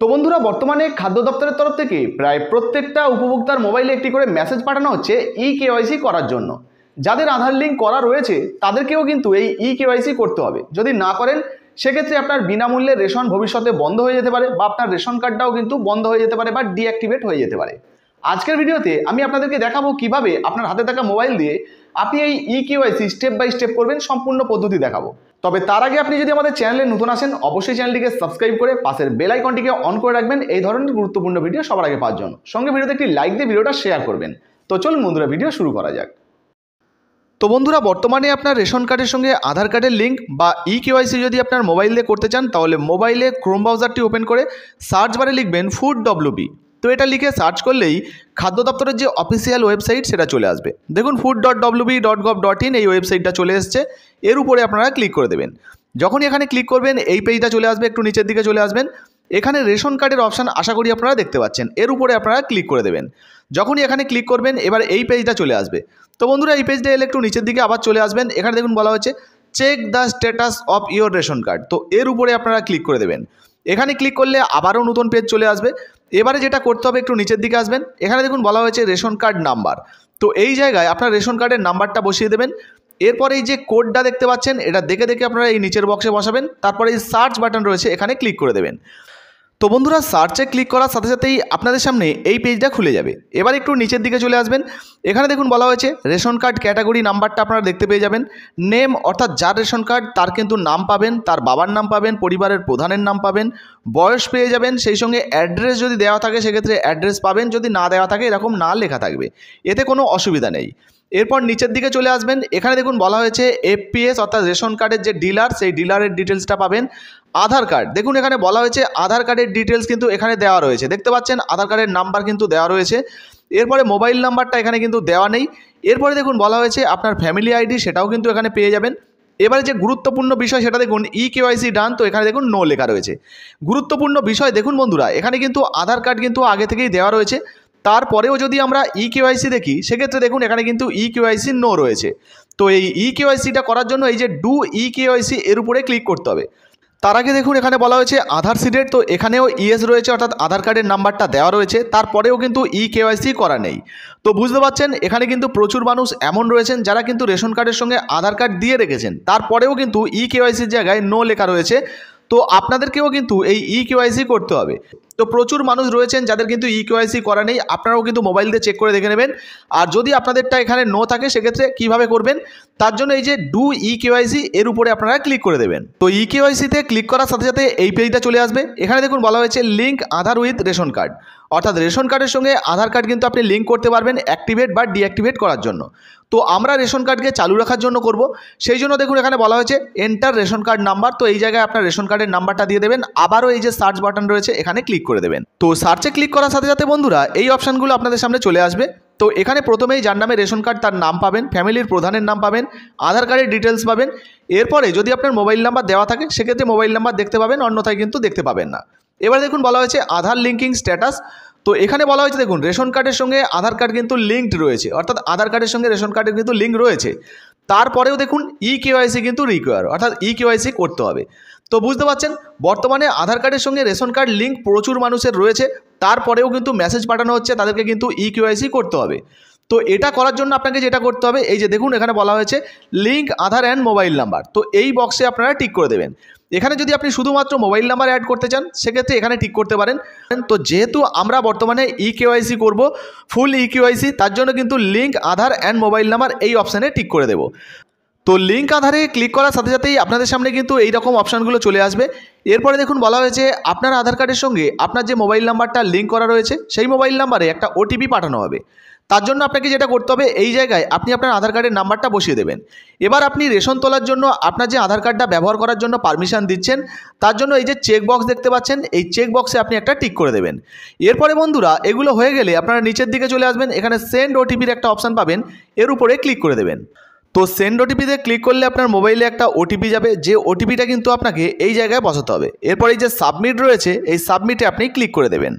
তো বন্ধুরা বর্তমানে খাদ্য দপ্তরের তরফ থেকে প্রায় প্রত্যেকটা উপভোক্তার মোবাইলে একটি করে মেসেজ পাঠানো হচ্ছে ই কেওয়াইসি করার জন্য যাদের আধার লিঙ্ক করা রয়েছে তাদেরকেও কিন্তু এই ই কেওয়াইসি করতে হবে যদি না করেন সেক্ষেত্রে আপনার বিনামূল্যে রেশন ভবিষ্যতে বন্ধ হয়ে যেতে পারে বা আপনার রেশন কার্ডটাও কিন্তু বন্ধ হয়ে যেতে পারে বা ডিঅ্যাক্টিভেট হয়ে যেতে পারে আজকের ভিডিওতে আমি আপনাদেরকে দেখাবো কিভাবে আপনার হাতে থাকা মোবাইল দিয়ে আপনি এই e KYC step by step করবেন সম্পূর্ণ পদ্ধতি দেখাবো তবে তার আগে আপনি যদি আমাদের চ্যানেলে নতুন আসেন অবশ্যই চ্যানেলটিকে সাবস্ক্রাইব করে পাশের বেল আইকনটিকে অন করে রাখবেন এই ধরনের গুরুত্বপূর্ণ ভিডিও সবার আগে পাওয়ার জন্য সঙ্গে ভিডিওতে একটি লাইক দিয়ে ভিডিওটা শেয়ার করবেন তো চলুন বন্ধুরা ভিডিও শুরু করা যাক তো বন্ধুরা বর্তমানে আপনার রেশন কার্ডের সঙ্গে আধার কার্ডের লিঙ্ক বা ই e কেওয়াইসি যদি আপনার মোবাইল দিয়ে করতে চান তাহলে মোবাইলে ক্রোম ব্রাউজারটি ওপেন করে সার্চ বারে লিখবেন ফুড ডব্লিউবি তো এটা লিখে সার্চ করলেই খাদ্য দপ্তরের যে অফিসিয়াল ওয়েবসাইট সেটা চলে আসবে দেখুন food dot WB dot gov dot in এই ওয়েবসাইটটা চলে এসছে এর উপরে আপনারা ক্লিক করে দেবেন যখন এখানে ক্লিক করবেন এই পেজটা চলে আসবে একটু নিচের দিকে চলে আসবেন এখানে রেশন কার্ডের অপশান আশা করি আপনারা দেখতে পাচ্ছেন এর উপরে আপনারা ক্লিক করে দেবেন যখনই এখানে ক্লিক করবেন এবার এই পেজটা চলে আসবে তো বন্ধুরা এই পেজটা এলে একটু নিচের দিকে আবার চলে আসবেন এখানে দেখুন বলা হয়েছে check the status of your ration card তো এর উপরে আপনারা ক্লিক করে দেবেন এখানে ক্লিক করলে আবারও নতুন পেজ চলে আসবে এবারে যেটা করতে হবে একটু নিচের দিকে আসবেন এখানে দেখুন বলা হয়েছে রেশন কার্ড নাম্বার তো এই জায়গায় আপনার রেশন কার্ডের নাম্বারটা বসিয়ে দেবেন এরপর এই যে কোডটা দেখতে পাচ্ছেন এটা দেখে দেখে আপনারা এই নিচের বক্সে বসাবেন তারপরে এই সার্চ বাটন রয়েছে এখানে ক্লিক করে দেবেন তো বন্ধুরা সার্চে ক্লিক করার সাথে সাথেই আপনাদের সামনে এই পেজটা খুলে যাবে এবার একটু নিচের দিকে চলে আসবেন এখানে দেখুন বলা হয়েছে রেশন কার্ড ক্যাটাগরি নাম্বারটা আপনারা দেখতে পেয়ে যাবেন নেম অর্থাৎ যার রেশন কার্ড তার কিন্তু নাম পাবেন তার বাবার নাম পাবেন পরিবারের প্রধানের নাম পাবেন বয়স পেয়ে যাবেন সেই সঙ্গে অ্যাড্রেস যদি দেওয়া থাকে সেক্ষেত্রে অ্যাড্রেস পাবেন যদি না দেওয়া থাকে এরকম না লেখা থাকবে এতে কোনো অসুবিধা নেই এরপর নিচের দিকে চলে আসবেন এখানে দেখুন বলা হয়েছে এফপিএস অর্থাৎ রেশন কার্ডের যে ডিলার সেই ডিলারের ডিটেলসটা পাবেন আধার কার্ড দেখুন এখানে বলা হয়েছে আধার কার্ডের ডিটেলস কিন্তু এখানে দেওয়া রয়েছে দেখতে পাচ্ছেন আধার কার্ডের নাম্বার কিন্তু দেওয়া রয়েছে এরপরে মোবাইল নাম্বারটা এখানে কিন্তু দেওয়া নেই এরপরে দেখুন বলা হয়েছে আপনার ফ্যামিলি আইডি সেটাও কিন্তু এখানে পেয়ে যাবেন এবারে যে গুরুত্বপূর্ণ বিষয় সেটা দেখুন ই কেওয়াইসি ডান তো এখানে দেখুন নো লেখা রয়েছে গুরুত্বপূর্ণ বিষয় দেখুন বন্ধুরা এখানে কিন্তু আধার কার্ড কিন্তু আগে থেকেই দেওয়া রয়েছে তারপরেও যদি আমরা ই e কেওয়াইসি দেখি সেক্ষেত্রে দেখুন এখানে কিন্তু ই কেওয়াইসি নো রয়েছে তো এই ই e কেওয়াইসিটা করার জন্য এই যে ডু ই কেওয়াইসি এর উপরে ক্লিক করতে হবে তার আগে দেখুন এখানে বলা হয়েছে আধার সিডের তো এখানেও ইএস e রয়েছে অর্থাৎ আধার কার্ডের নাম্বারটা দেওয়া রয়েছে তারপরেও কিন্তু ই কেওয়াইসি করা নেই তো বুঝতে পারছেন এখানে কিন্তু প্রচুর মানুষ এমন রয়েছেন যারা কিন্তু রেশন কার্ডের সঙ্গে আধার কার্ড দিয়ে রেখেছেন তারপরেও কিন্তু ই কেওয়াইসির জায়গায় নো লেখা রয়েছে তো আপনাদেরকেও কিন্তু এই ই কেওয়াইসি করতে হবে তো প্রচুর মানুষ রয়েছেন যাদের কিন্তু ইকেওয়াইসি e করা নেই আপনারাও কিন্তু মোবাইল দিয়ে চেক করে দেখে নেবেন আর যদি আপনাদেরটা এখানে নো থাকে সেক্ষেত্রে কিভাবে করবেন তার জন্য এই যে ডু ই কেওয়াইসি এর উপরে আপনারা ক্লিক করে দেবেন তো ই কেওয়াইসিতে ক্লিক করার সাথে সাথে এই পেজটা চলে আসবে এখানে দেখুন বলা হয়েছে link Aadhaar with ration card অর্থাৎ রেশন কার্ডের সঙ্গে আধার কার্ড কিন্তু আপনি লিঙ্ক করতে পারবেন অ্যাক্টিভেট বা ডিঅ্যাক্টিভেট করার জন্য তো আমরা রেশন কার্ডকে চালু রাখার জন্য করব সেই জন্য দেখুন এখানে বলা হয়েছে এন্টার রেশন কার্ড নাম্বার তো এই জায়গায় আপনার রেশন কার্ডের নাম্বারটা দিয়ে দেবেন আবারও এই যে সার্চ বাটন রয়েছে এখানে ক্লিক করে দেবেন তো সার্চে ক্লিক করার সাথে সাথে বন্ধুরা এই অপশানগুলো আপনাদের সামনে চলে আসবে তো এখানে প্রথমেই যার নামে রেশন কার্ড তার নাম পাবেন ফ্যামিলির প্রধানের নাম পাবেন আধার কার্ডের ডিটেলস পাবেন এরপরে যদি আপনার মোবাইল নাম্বার দেওয়া থাকে সেক্ষেত্রে মোবাইল নাম্বার দেখতে পাবেন অন্যথায় কিন্তু দেখতে পাবেন না এবার দেখুন বলা হয়েছে আধার লিঙ্কিং স্ট্যাটাস তো এখানে বলা হয়েছে দেখুন রেশন কার্ডের সঙ্গে আধার কার্ড কিন্তু লিঙ্কড রয়েছে অর্থাৎ আধার কার্ডের সঙ্গে রেশন কার্ডের কিন্তু লিঙ্ক রয়েছে তারপরেও দেখুন ই e কেওয়াইসি কিন্তু রিকোয়ার অর্থাৎ ই e কেওয়াইসি করতে হবে তো বুঝতে পারছেন বর্তমানে আধার কার্ডের সঙ্গে রেশন কার্ড লিঙ্ক প্রচুর মানুষের রয়েছে তারপরেও কিন্তু মেসেজ পাঠানো হচ্ছে তাদেরকে কিন্তু ই e কেওয়াইসি করতে হবে তো এটা করার জন্য আপনাকে যেটা করতে হবে এই যে দেখুন এখানে বলা হয়েছে link Aadhaar and mobile number তো এই বক্সে আপনারা টিক করে দেবেন এখানে যদি আপনি শুধুমাত্র মোবাইল নাম্বার অ্যাড করতে চান সেক্ষেত্রে এখানে ঠিক করতে পারেন তো যেহেতু আমরা বর্তমানে ই কেওয়াইসি করবো ফুল ই কেওয়াইসি তার জন্য কিন্তু link Aadhaar and mobile number এই অপশানে ঠিক করে দেবো তো লিঙ্ক আধারে ক্লিক করার সাথে সাথেই আপনাদের সামনে কিন্তু এই রকম অপশানগুলো চলে আসবে এরপরে দেখুন বলা হয়েছে আপনার আধার কার্ডের সঙ্গে আপনার যে মোবাইল নাম্বারটা লিঙ্ক করা রয়েছে সেই মোবাইল নাম্বারে একটা ওটিপি পাঠানো হবে তার জন্য আপনাকে যেটা করতে হবে এই জায়গায় আপনি আপনার আধার কার্ডের নাম্বারটা বসিয়ে দেবেন এবার আপনি রেশন তোলার জন্য আপনার যে আধার কার্ডটা ব্যবহার করার জন্য পারমিশন দিচ্ছেন তার জন্য এই যে চেক বক্স দেখতে পাচ্ছেন এই চেক বক্সে আপনি একটা টিক করে দেবেন এরপরে বন্ধুরা এগুলো হয়ে গেলে আপনারা নিচের দিকে চলে আসবেন এখানে সেন্ড ওটিপির একটা অপশান পাবেন এর উপরে ক্লিক করে দেবেন তো সেন্ড ওটিপিতে ক্লিক করলে আপনার মোবাইলে একটা ওটিপি যাবে যে ওটিপিটা কিন্তু আপনাকে এই জায়গায় বসাতে হবে এরপরে যে সাবমিট রয়েছে এই সাবমিটে আপনি ক্লিক করে দেবেন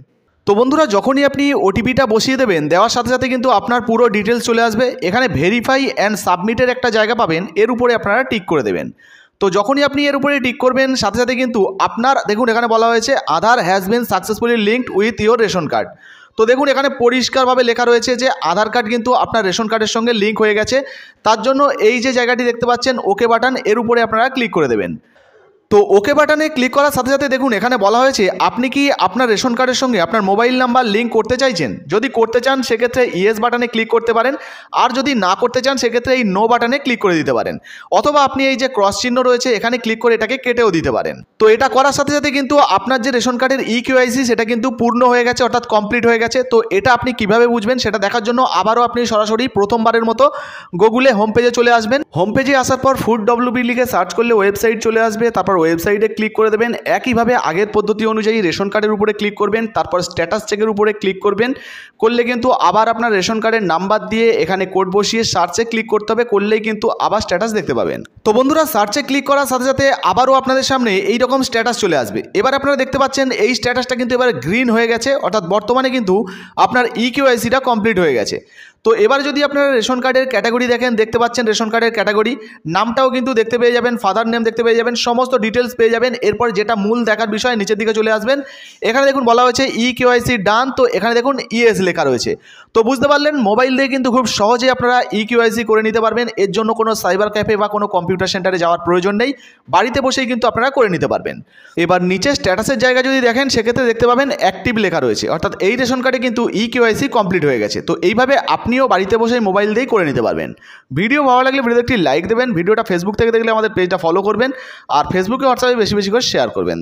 তো বন্ধুরা যখনই আপনি ওটিপিটা বসিয়ে দেবেন দেওয়ার সাথে সাথে কিন্তু আপনার পুরো ডিটেলস চলে আসবে এখানে ভেরিফাই অ্যান্ড সাবমিটের একটা জায়গা পাবেন এর উপরে আপনারা টিক করে দেবেন তো যখনই আপনি এর উপরে টিক করবেন সাথে সাথে কিন্তু আপনার দেখুন এখানে বলা হয়েছে Aadhaar has been successfully linked with your ration card তো দেখুন এখানে পরিষ্কারভাবে লেখা রয়েছে যে আধার কার্ড কিন্তু আপনার রেশন কার্ডের সঙ্গে লিঙ্ক হয়ে গেছে তার জন্য এই যে জায়গাটি দেখতে পাচ্ছেন ওকে বাটন এর উপরে আপনারা ক্লিক করে দেবেন তো ওকে বাটনে ক্লিক করার সাথে সাথে দেখুন এখানে বলা হয়েছে আপনি কি আপনার রেশন কার্ডের সঙ্গে আপনার মোবাইল নাম্বার লিঙ্ক করতে চাইছেন যদি করতে চান সেক্ষেত্রে ইয়েস বাটনে ক্লিক করতে পারেন আর যদি না করতে চান সেক্ষেত্রে এই নো বাটনে ক্লিক করে দিতে পারেন অথবা আপনি এই যে ক্রস চিহ্ন রয়েছে এখানে ক্লিক করে এটাকে কেটেও দিতে পারেন তো এটা করার সাথে সাথে কিন্তু আপনার যে রেশন কার্ডের ই e কিউআইসি সেটা কিন্তু পূর্ণ হয়ে গেছে অর্থাৎ কমপ্লিট হয়ে গেছে তো এটা আপনি কিভাবে বুঝবেন সেটা দেখার জন্য আবারও আপনি সরাসরি প্রথমবারের মতো গুগলে হোম পেজে চলে আসবেন হোম পেজে আসার পর ফুড ডব্লিউবি লিখে সার্চ করলে ওয়েবসাইট চলে আসবে তারপর ওয়েবসাইটে ক্লিক করে দেবেন একইভাবে আগের পদ্ধতি অনুযায়ী রেশন কার্ডের উপরে ক্লিক করবেন তারপর স্ট্যাটাস চেকের উপরে ক্লিক করবেন করলে কিন্তু আবার আপনার রেশন কার্ডের নাম্বার দিয়ে এখানে কোড বসিয়ে সার্চে ক্লিক করতে হবে করলেই কিন্তু আবার স্ট্যাটাস দেখতে পাবেন তো বন্ধুরা সার্চে ক্লিক করার সাথে সাথে আবারও আপনাদের সামনে এই রকম স্ট্যাটাস চলে আসবে এবার আপনারা দেখতে পাচ্ছেন এই স্ট্যাটাসটা কিন্তু এবার গ্রিন হয়ে গেছে অর্থাৎ বর্তমানে কিন্তু আপনার ই কেওয়াইসিটা কমপ্লিট হয়ে গেছে তো এবার যদি আপনারা রেশন কার্ডের ক্যাটাগরি দেখেন দেখতে পাচ্ছেন রেশন কার্ডের ক্যাটাগরি নামটাও কিন্তু দেখতে পেয়ে যাবেন ফাদার নেম দেখতে পেয়ে যাবেন সমস্ত ডিটেলস পেয়ে যাবেন এরপর যেটা মূল দেখার বিষয় নিচের দিকে চলে আসবেন এখানে দেখুন বলা হয়েছে ই কেওয়াইসি ডান তো এখানে দেখুন ইএস e লেখা রয়েছে তো বুঝতে পারলেন মোবাইল দিয়ে কিন্তু খুব সহজে আপনারা ই e কেওয়াইসি করে নিতে পারবেন এর জন্য কোনো সাইবার ক্যাফে বা কোনো কম্পিউটার সেন্টারে যাওয়ার প্রয়োজন নেই বাড়িতে বসেই কিন্তু আপনারা করে নিতে পারবেন এবার নিচে স্ট্যাটাসের জায়গা যদি দেখেন সেক্ষেত্রে দেখতে পাবেন অ্যাক্টিভ লেখা রয়েছে অর্থাৎ এই রেশন কার্ডে কিন্তু ই কেওয়াইসি কমপ্লিট হয়ে গেছে তো এইভাবে আপনি আপনিও বাড়িতে বসে মোবাইল দিয়েই করে নিতে পারবেন ভিডিও ভালো লাগলে ভিডিও একটি লাইক দেবেন ভিডিওটা ফেসবুক থেকে দেখলে আমাদের পেজটা ফলো করবেন আর ফেসবুকে হোয়াটসঅ্যাপে বেশি বেশি করে শেয়ার করবেন